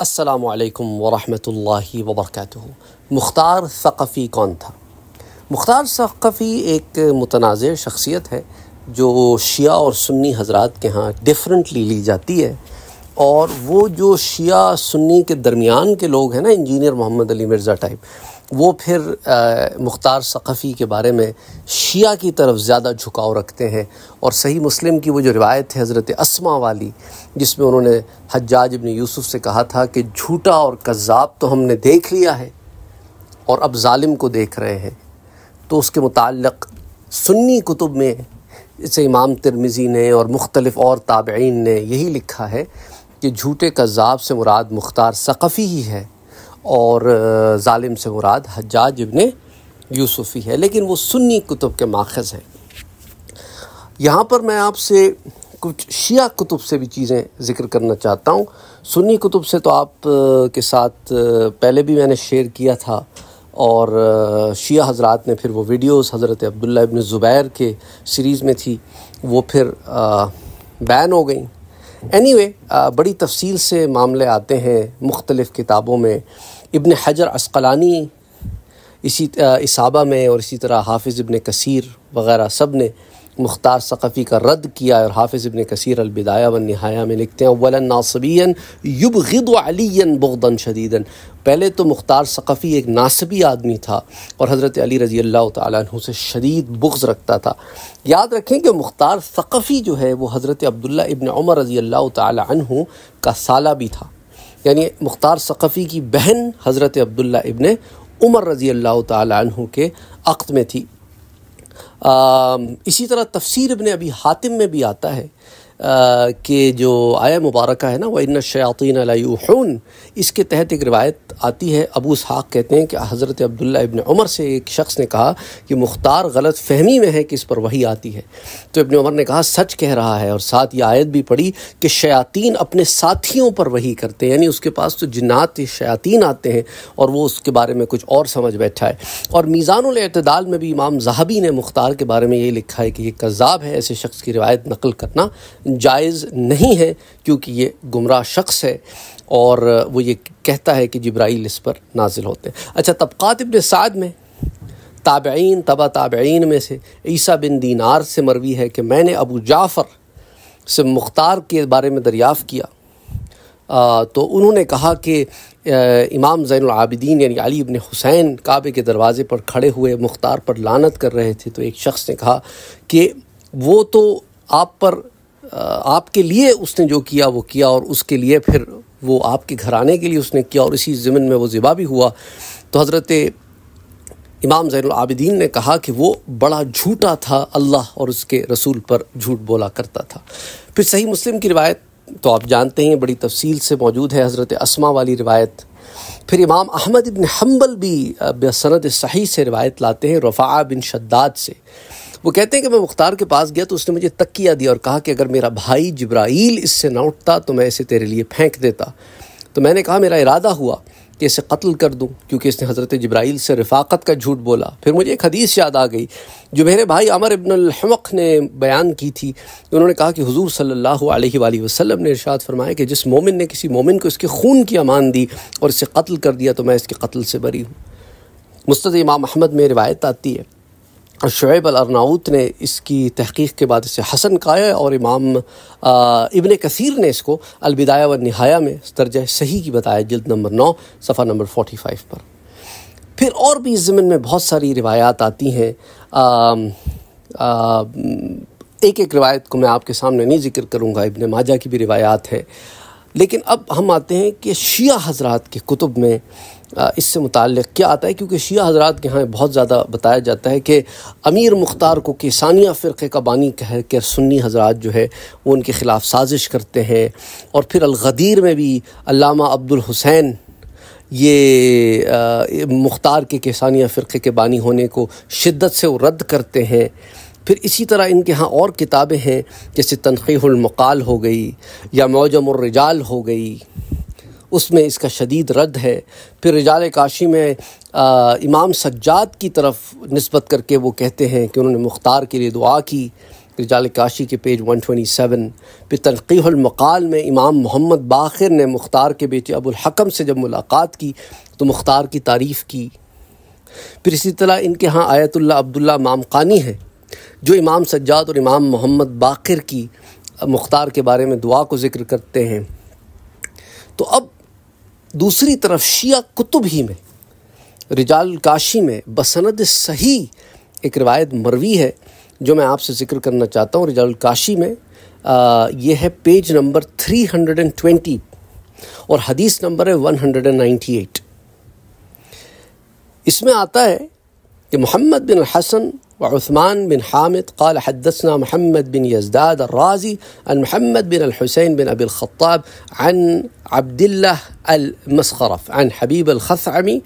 असलकम वरहमल वबरक मुख्तार सक़फ़ी कौन था मुख्तार सक़फ़ी एक मुतनाज़ शख्सियत है जो शिया और सुन्नी हजरात के यहाँ डिफरेंटली ली जाती है और वो जो शिया सुन्नी के दरमियान के लोग हैं ना इंजीनियर मोहम्मद अली मिर्ज़ा टाइप वो फिर मुख्तार सक़फ़ी के बारे में शिया की तरफ ज़्यादा झुकाव रखते हैं और सही मुस्लिम की वो जो रिवायत है हज़रत असमा वाली जिसमें उन्होंने हज्जाज इबन यूसुफ़ से कहा था कि झूठा और कज़ाब तो हमने देख लिया है और अब ालिम को देख रहे हैं तो उसके मुतक़ सुन्नी कुतुब में इसे इमाम तिरमिज़ी ने और मुख्तलफ़ और ताबीन ने यही लिखा है कि झूठे कज़ाब से मुराद मुख्तार सक़फ़ी ही है और ालिम से मुराद हजाज इबन यूसुफ़ी है लेकिन वो सुन्नी कुतुब के माखज़ हैं यहाँ पर मैं आपसे कुछ शिया कुतुब से भी चीज़ें ज़िक्र करना चाहता हूँ सुन्नी कुतुब से तो आप के साथ पहले भी मैंने शेयर किया था और शिया हज़रा ने फिर वो वीडियोस हज़रत अब्दुल्ला इब्न ज़ुबैर के सीरीज़ में थी वो फिर बैन हो गई एनी anyway, uh, बड़ी तफसील से मामले आते हैं मुख्तलिफ़ किताबों में इबन हजर असकलानी इसी uh, इसाबा में और इसी तरह हाफिज़ इबन कसीर वग़ैरह सब ने मुख्तार सक़फ़ी का रद्द किया और हाफिज़ इबन कसर अलबिदाया व नहाया में लिखते हैं अवला नासबिया युब गिद अलिया बुगदन शदीदन पहले तो मुख्तार सक़फ़ी एक नासबी आदमी था और हज़रत अली रज़ी अल्लाह तु से शदीद बुग्ज़ रखता था याद रखें कि मुख्तार सक़फ़ी जो है वह हज़रत अब्दुल्ला इबन उमर रज़ी अल्लाह तु का साला भी था यानि मुख्तार सक़फ़ी की बहन हज़रत अब्दुल्ला इबन उमर रज़ी अल्लाह तू के अक्त में थी इसी तरह तफसीर इबन अभी हातिम में भी आता है के जो आया मुबारक है ना वह इन शयातीन इसके तहत एक रिवायत आती है अबू इसहाक कहते हैं कि हज़रत अब्दुल्ला इब्न उमर से एक शख्स ने कहा कि मुख्तार गलत फहमी में है कि इस पर वही आती है तो इबन उमर ने कहा सच कह रहा है और साथ ये आयत भी पढ़ी कि शयातीन अपने साथियों पर वही करते हैं यानी उसके पास तो जन्ात शयातीन आते हैं और वो उसके बारे में कुछ और समझ बैठा है और मीज़ानतदाल में भी इमाम जहाबी ने मुख्तार के बारे में ये लिखा है कि ये कज़ाब है ऐसे शख्स की रिवायत नकल करना जायज़ नहीं है क्योंकि ये गुमराह शख्स है और वो ये कहता है कि जब्राइल इस पर नाजिल होते हैं अच्छा तबक़ात इबन साद में ताबईन तबा ताबईन में से ईसा बिन दीनार से मरवी है कि मैंने अबू जाफ़र से मुख्तार के बारे में दरियाफ़ किया आ, तो उन्होंने कहा कि इमाम ज़ैनआबिदीन यानी अली इबन हुसैन काबे के दरवाज़े पर खड़े हुए मुख्तार पर लानत कर रहे थे तो एक शख्स ने कहा कि वो तो आप पर आपके लिए उसने जो किया वो किया और उसके लिए फिर वो आपके घर आने के लिए उसने किया और इसी ज़मीन में वो ज़िबा भी हुआ तो हज़रत इमाम ज़ैनआबिदीन ने कहा कि वो बड़ा झूठा था अल्लाह और उसके रसूल पर झूठ बोला करता था फिर सही मुस्लिम की रिवायत तो आप जानते हैं बड़ी तफसील से मौजूद है हज़रत असमा वाली रिवायत फिर इमाम अहमद इबन हम्बल भी बसनत सही से रिवायत लाते हैं रफ़ा बिन शद्दाद से वो कहते हैं कि मैं मुख्तार के पास गया तो उसने मुझे तकिया दिया और कहा कि अगर मेरा भाई जब्राइल इससे ना उठता तो मैं इसे तेरे लिए फेंक देता तो मैंने कहा मेरा इरादा हुआ कि इसे कत्ल कर दूं क्योंकि इसने हज़रत जब्राइल से रफाकत का झूठ बोला फिर मुझे एक हदीस याद आ गई जो मेरे भाई अमर इबनक ने बयान की थी उन्होंने कहा कि हुजूर सल्लल्लाहु अलैहि वसल्लम ने इरशाद फरमाया कि जिस मोमिन ने किसी मोमिन को इसके खून की अमान दी और इसे कत्ल कर दिया तो मैं इसके कत्ल से बरी हूँ मुस्त इमाम अहमद में रिवायत आती है शुएब अरनाउत ने इसकी तहकीक के बाद इसे हसन काया और इमाम इबन कसीर ने इसको अलविदाया व नहाया में दर्जा सही की बताया जल्द नंबर नौ सफ़ा नंबर फोटी फाइव पर फिर और भी इस ज़मन में बहुत सारी रिवायात आती हैं एक एक रिवायत को मैं आपके सामने नहीं जिक्र करूँगा इबन माजा की भी रिवायात है लेकिन अब हम आते हैं कि शिया हजरात के कुतुब में इससे मुतक़ क्या आता है क्योंकि शिया हजरात के यहाँ बहुत ज़्यादा बताया जाता है कि अमीर मुख्तार को किसानिया फ़िरक़े का बानी कह के सुन्नी हजरात जो है वो उनके ख़िलाफ़ साजिश करते हैं और फिर अलगदीर में भी अल्लामा अब्दुल हुसैन ये मुख्तार के किसानिया फ़िरक़े के बानी होने को शिद्दत से वो रद्द करते हैं फिर इसी तरह इनके यहाँ और किताबें हैं जैसे तनख़ीहमकाल हो गई या मौजमरजाल हो गई उसमें इसका शदीद रद्द है फिर रिजाल काशी में आ, इमाम सज्जाद की तरफ नस्बत करके वो कहते हैं कि उन्होंने मुख्तार के लिए दुआ की रिजाल काशी के पेज 127 फिर तनखीहमकाल में इमाम मोहम्मद बाखिर ने मुख्तार के बेटे अबुलहकम से जब मुलाकात की तो मुख्तार की तारीफ़ की फिर इसी तरह इनके यहाँ आयतुल्ला अब्दुल्ला मामकानी हैं जो इमाम सज्जाद और इमाम मोहम्मद बाकर की मुख्तार के बारे में दुआ को ज़िक्र करते हैं तो अब दूसरी तरफ शिया कुतुब ही में रिजाल काशी में बसनद सही एक रिवायत मरवी है जो मैं आपसे ज़िक्र करना चाहता हूँ रिजाल काशी में आ, ये है पेज नंबर 320 और हदीस नंबर है 198 इसमें आता है कि मोहम्मद बिन हसन وعثمان بن حامد قال حدثنا محمد بن يزداد الرازي عن محمد بن الحسين بن أبي الخطاب عن عبد الله المسخرف عن حبيب الخثعمي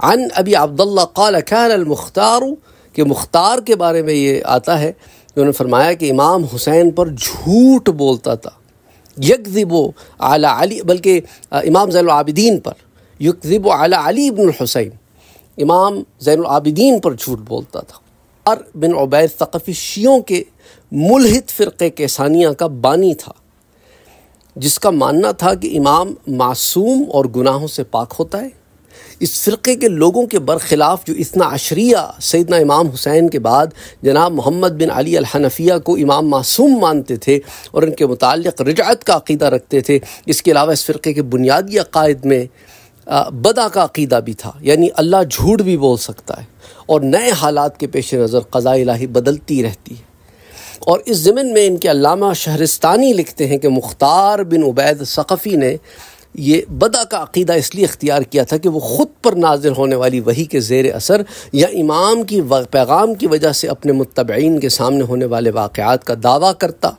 عن أبي عبد الله قال كان المختار कि मुख्तार के बारे में ये आता है उन्होंने फरमाया कि इमाम हुसैन पर झूठ बोलता था यकजिबो आला अली बल्कि इमाम जैनआबिदीन पर यकजिबो आला अली इबन हुसैन इमाम जैनआबिदीन पर झूठ बोलता था अर बिन उबैर तकफ़ी शियों के मुलहित फ़िरक़े के सानिया का बानी था जिसका मानना था कि इमाम मासूम और गुनाहों से पाक होता है इस फ़िरक़े के लोगों के बरखिलाफ़ जो इतना अशरिया सैदना इमाम हुसैन के बाद जनाब मोहम्मद बिन अली अलहनफिया को इमाम मासूम मानते थे और इनके मुतल रिजात का अकीदा रखते थे इसके अलावा इस फ़िरक़े के बुनियादी अकायद में बदा का अकीदा भी था यानी अल्लाह झूठ भी बोल सकता है और नए हालात के पेश नज़र क़ज़ा इलाही बदलती रहती है और इस ज़मन में इनके अलामा शहरस्तानी लिखते हैं कि मुख्तार बिन उबैद सक़फ़ी ने ये बदा का अकीदा इसलिए इख्तियार किया था कि वो ख़ुद पर नाजिल होने वाली वही के ज़ेर असर या इमाम की पैगाम की वजह से अपने मुतबैन के सामने होने वाले वाक़ात का दावा करता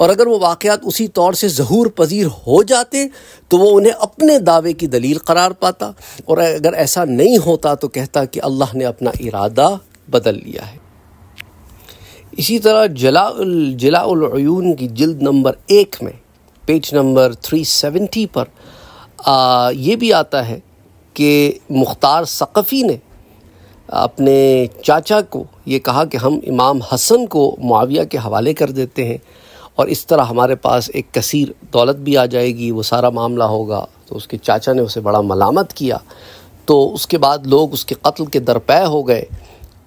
और अगर वो वाक़ात उसी तौर से जहूर पजीर हो जाते तो वो उन्हें अपने दावे की दलील करार पाता और अगर ऐसा नहीं होता तो कहता कि अल्लाह ने अपना इरादा बदल लिया है इसी तरह जला जलाउलून की जिल्द नंबर एक में पेज नंबर 370 पर आ, ये भी आता है कि मुख्तार सकफ़ी ने अपने चाचा को ये कहा कि हम इमाम हसन को मुआविया के हवाले कर देते हैं और इस तरह हमारे पास एक कसीर दौलत भी आ जाएगी वो सारा मामला होगा तो उसके चाचा ने उसे बड़ा मलामत किया तो उसके बाद लोग उसके कत्ल के दरपे हो गए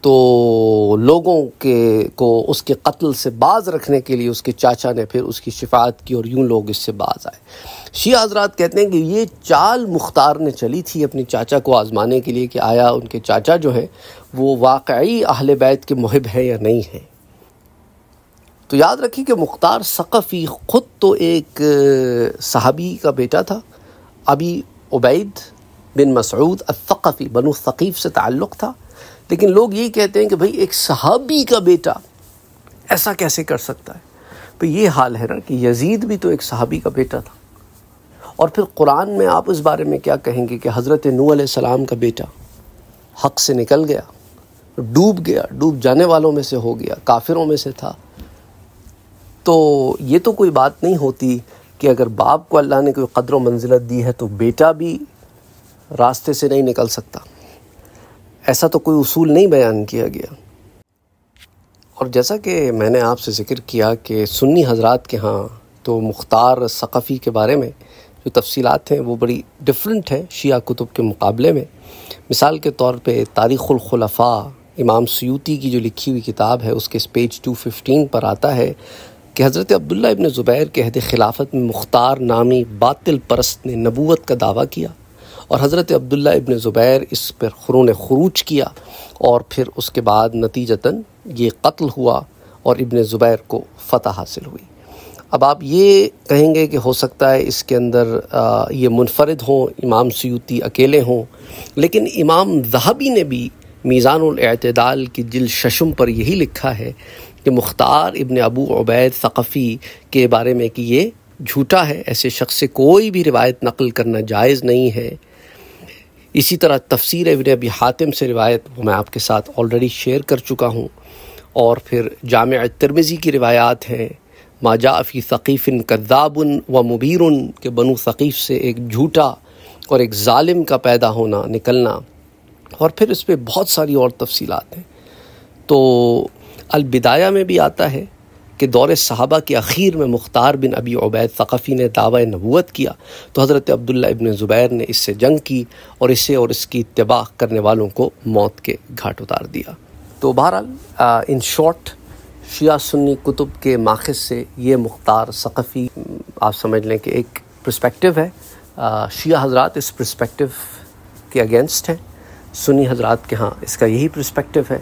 तो लोगों के को उसके कत्ल से बाज रखने के लिए उसके चाचा ने फिर उसकी शिफात की और यूं लोग इससे बाज आए शी हजरात कहते हैं कि ये चाल मुख्तार ने चली थी अपने चाचा को आज़माने के लिए कि आया उनके चाचा जो हैं वो वाकई अहल बैत के मुहब हैं या नहीं हैं तो याद रखिए कि मुख्तार सकफ़ी ख़ुद तो एक सहाबी का बेटा था अभी उबैद बिन मसूद अफ़ी बनु सकीफ़ से ताल्लुक़ था लेकिन लोग ये कहते हैं कि भाई एक सहाबी का बेटा ऐसा कैसे कर सकता है तो ये हाल है ना कि यजीद भी तो एक सहाबी का बेटा था और फिर कुरान में आप इस बारे में क्या कहेंगे कि हज़रत नू सलाम का बेटा हक़ से निकल गया डूब गया डूब जाने वालों में से हो गया काफिरों में से था तो ये तो कोई बात नहीं होती कि अगर बाप को अल्लाह ने कोई कदर मंजिलत दी है तो बेटा भी रास्ते से नहीं निकल सकता ऐसा तो कोई उसूल नहीं बयान किया गया और जैसा कि मैंने आपसे ज़िक्र किया कि सुन्नी हजरात के यहाँ तो मुख्तार सक़फ़ी के बारे में जो तफसीलात हैं वो बड़ी डिफरेंट हैं शिया कुतुब के मुकाबले में मिसाल के तौर पे तारीख़ुलखलफा इमाम सयूती की जो लिखी हुई किताब है उसके पेज टू फिफ्टीन पर आता है कि हज़रत अब्दुल्ला इबन ज़ुबैर के अहद खिलाफत में मुख्तार नामी बातिल परस्त ने नबूत का दावा किया और हज़रत अब्दुल्ला इबन ज़ुबैर इस पर खुरून खरूज किया और फिर उसके बाद नतीजतन ये कत्ल हुआ और इबन ज़ुबैर को फ़तह हासिल हुई अब आप ये कहेंगे कि हो सकता है इसके अंदर ये मुनफरद हों इमाम सयूती अकेले हों लेकिन इमाम जहबी ने भी मीज़ानतदाल की जिल शशम पर यही लिखा है कि मुख्तार इबन अबू उबैद सक़फ़ी के बारे में कि ये झूठा है ऐसे शख्स से कोई भी रिवायत नकल करना जायज़ नहीं है इसी तरह तफसीर इबन अबी हातिम से रिवायत वो मैं आपके साथ ऑलरेडी शेयर कर चुका हूँ और फिर जाम तिरमिज़ी की रिवायात हैं माजा फ़ी सकीफ़िन कद्दाबन व मुबीर के बनु सकीफ़ से एक झूठा और एक ालिम का पैदा होना निकलना और फिर इस पर बहुत सारी और तफसीलात हैं तो अलबिदाया में भी आता है कि दौर सहाबा के अखीर में मुख्तार बिन अबी उबैद सकफ़ी ने दावा नबूत किया तो हज़रत अब्दुल्ला इबन ज़ुबैर ने इससे जंग की और इसे और इसकी इतबा करने वालों को मौत के घाट उतार दिया तो बहरहाल इन शॉर्ट शिया सुन्नी कुतुब के माखज से ये मुख्तार सक़फ़ी आप समझ लें कि एक प्रस्पेक्टिव है शिया हजरात इस प्रस्पेक्टिव के अगेंस्ट हैं सुन्नी हजरात के हाँ इसका यही प्रस्पेक्टिव है